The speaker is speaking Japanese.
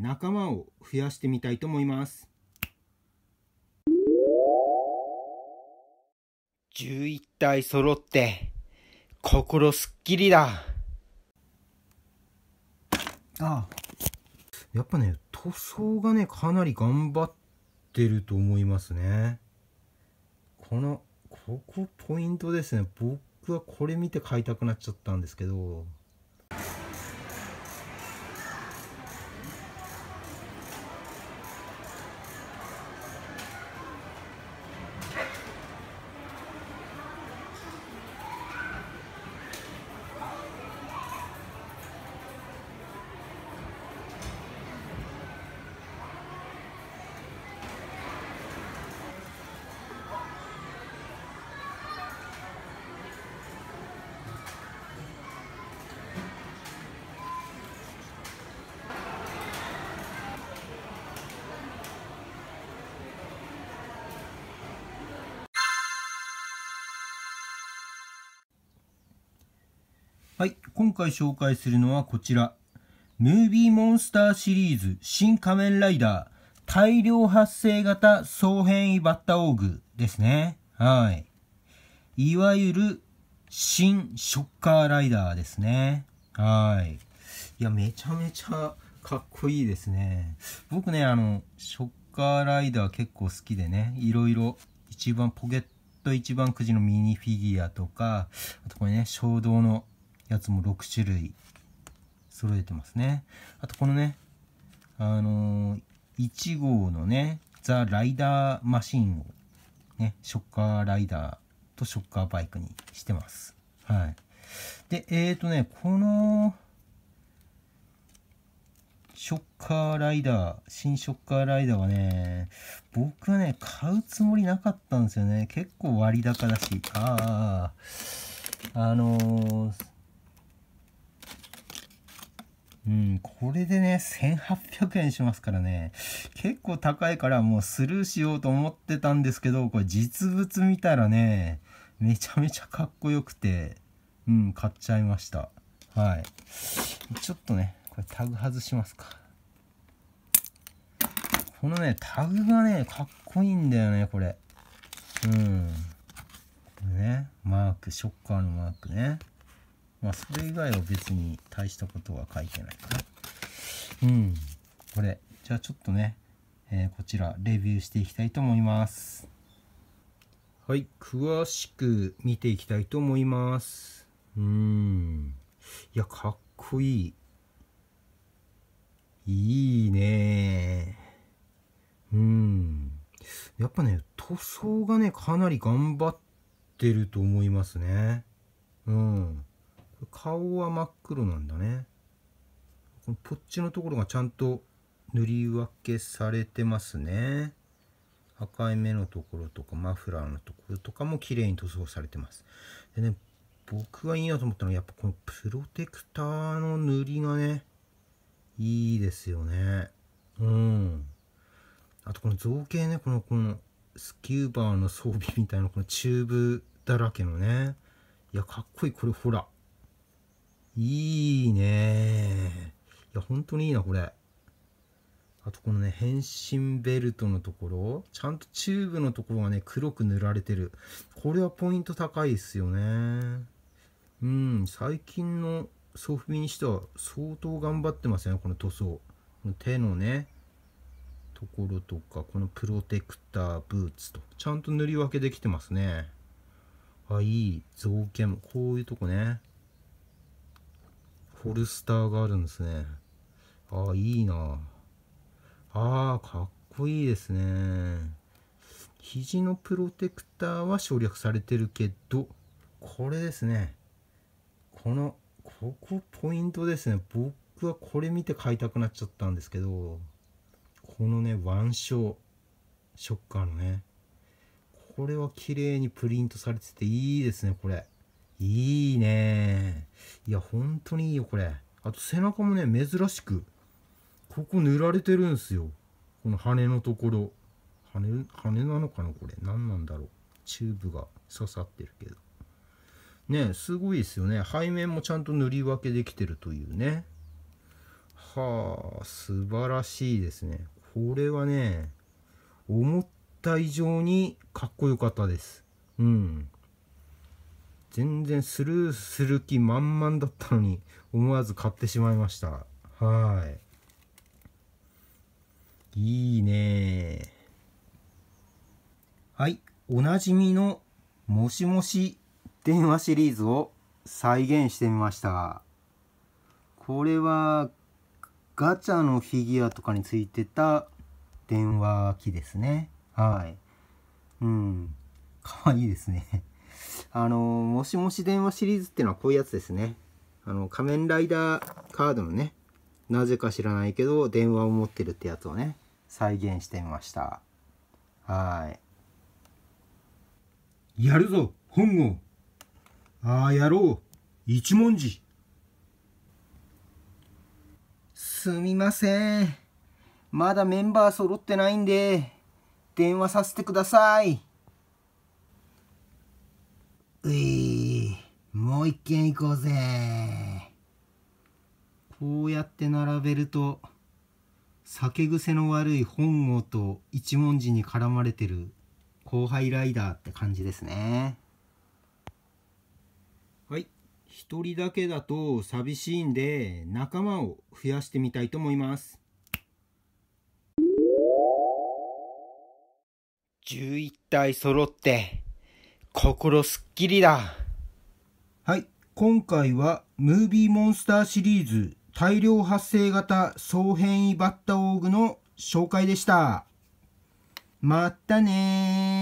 仲間を増やしてみたいと思います11体揃って心すっきりだああやっぱね塗装がねかなり頑張ってると思いますねこのここポイントですね僕はこれ見て買いたくなっちゃったんですけどはい、今回紹介するのはこちら。ムービーモンスターシリーズ新仮面ライダー大量発生型総変異バッタオーグですね。はい。いわゆる新ショッカーライダーですね。はい。いや、めちゃめちゃかっこいいですね。僕ね、あの、ショッカーライダー結構好きでね、いろいろ一番ポケット一番くじのミニフィギュアとか、あとこれね、衝動のやつも6種類揃えてますねあとこのねあのー、1号のねザ・ライダーマシンをねショッカーライダーとショッカーバイクにしてますはいでえっ、ー、とねこのショッカーライダー、新ショッカーライダーはね、僕はね、買うつもりなかったんですよね。結構割高だし、ああ、あのー、うん、これでね、1800円しますからね、結構高いからもうスルーしようと思ってたんですけど、これ実物見たらね、めちゃめちゃかっこよくて、うん、買っちゃいました。はい。ちょっとね、これタグ外しますか。このね、タグがね、かっこいいんだよね、これ。うん。これね、マーク、ショッカーのマークね。まあ、それ以外は別に大したことは書いてないかな。うん。これ、じゃあちょっとね、えー、こちら、レビューしていきたいと思います。はい、詳しく見ていきたいと思います。うん。いや、かっこいい。いいねうん。やっぱね、塗装がね、かなり頑張ってると思いますね。うん。顔は真っ黒なんだねこのポッチのところがちゃんと塗り分けされてますね赤い目のところとかマフラーのところとかも綺麗に塗装されてますでね僕がいいなと思ったのはやっぱこのプロテクターの塗りがねいいですよねうんあとこの造形ねこのこのスキューバーの装備みたいなこのチューブだらけのねいやかっこいいこれほらいいねいや、本当にいいな、これ。あとこのね、変身ベルトのところ、ちゃんとチューブのところがね、黒く塗られてる。これはポイント高いっすよね。うん、最近のソフビにしては相当頑張ってますね、この塗装。この手のね、ところとか、このプロテクター、ブーツと、ちゃんと塗り分けできてますね。あ、いい。造形も、こういうとこね。フォルスターがあるんですね。ああ、いいなあ。あかっこいいですね。肘のプロテクターは省略されてるけど、これですね。この、ここポイントですね。僕はこれ見て買いたくなっちゃったんですけど、このね、腕章、ショッカーのね。これは綺麗にプリントされてていいですね、これ。いいねいや、本当にいいよ、これ。あと背中もね、珍しく、ここ塗られてるんすよ。この羽のところ。羽、羽なのかなこれ。何なんだろう。チューブが刺さってるけど。ね、すごいですよね。背面もちゃんと塗り分けできてるというね。はあ、素晴らしいですね。これはね、思った以上にかっこよかったです。うん。全然スルーする気満々だったのに思わず買ってしまいましたはいいいねはいおなじみのもしもし電話シリーズを再現してみましたこれはガチャのフィギュアとかについてた電話機ですねはいうんかわいいですねあの、もしもし電話シリーズっていうのはこういうやつですね。あの、仮面ライダーカードのね、なぜか知らないけど、電話を持ってるってやつをね、再現してみました。はい。やるぞ、本郷。ああ、やろう。一文字。すみません。まだメンバー揃ってないんで、電話させてください。ういもう一軒行こうぜこうやって並べると酒癖の悪い本郷と一文字に絡まれてる後輩ライダーって感じですねはい1人だけだと寂しいんで仲間を増やしてみたいと思います11体揃って心すっきりだ。はい。今回は、ムービーモンスターシリーズ大量発生型総変異バッタオーグの紹介でした。またね